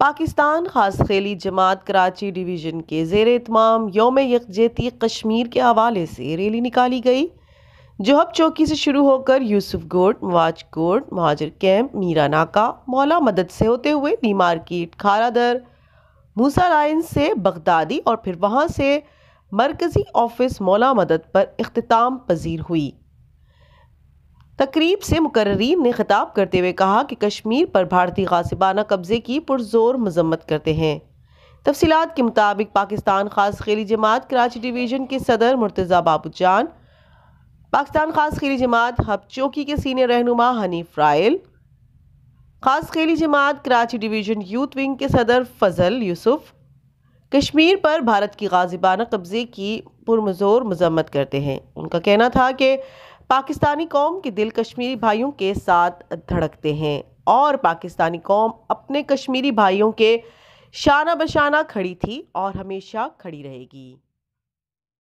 पाकिस्तान खास खेली जमात कराची डिवीज़न के जेर इतमाम योम यकजहती कश्मीर के हवाले से रैली निकाली गई जोहब चौकी से शुरू होकर यूसुफ गोट मवाज गोट महाजर कैंप मीरा नाका मौला मदद से होते हुए नी मार्किट खारा दर मूसा लाइन से बगदादी और फिर वहाँ से मरकज़ी ऑफिस मौला मदद पर अख्ताम पजीर हुई तकरीब से मुकर्रीन ने खिताब करते हुए कहा कि कश्मीर पर भारतीय गासिबाना कब्ज़े की पुरजोर मजम्मत करते हैं तफसीत के मुताबिक पाकिस्तान खास खेली जमात कराची डिवीज़न के सदर मुर्तज़ा बाबू जान पाकिस्तान खास खेली जमात हब चौकी के सीनियर रहनुमा हनीफ रायल खास खेली जमात कराची डिवीज़न यूथ विंग के सदर फजल यूसुफ कश्मीर पर भारत की गाजिबाना कब्ज़े की पुरमजोर मजम्मत करते हैं उनका कहना था कि पाकिस्तानी कौम के दिल कश्मीरी भाइयों के साथ धड़कते हैं और पाकिस्तानी कौम अपने कश्मीरी भाइयों के शाना बशाना खड़ी थी और हमेशा खड़ी रहेगी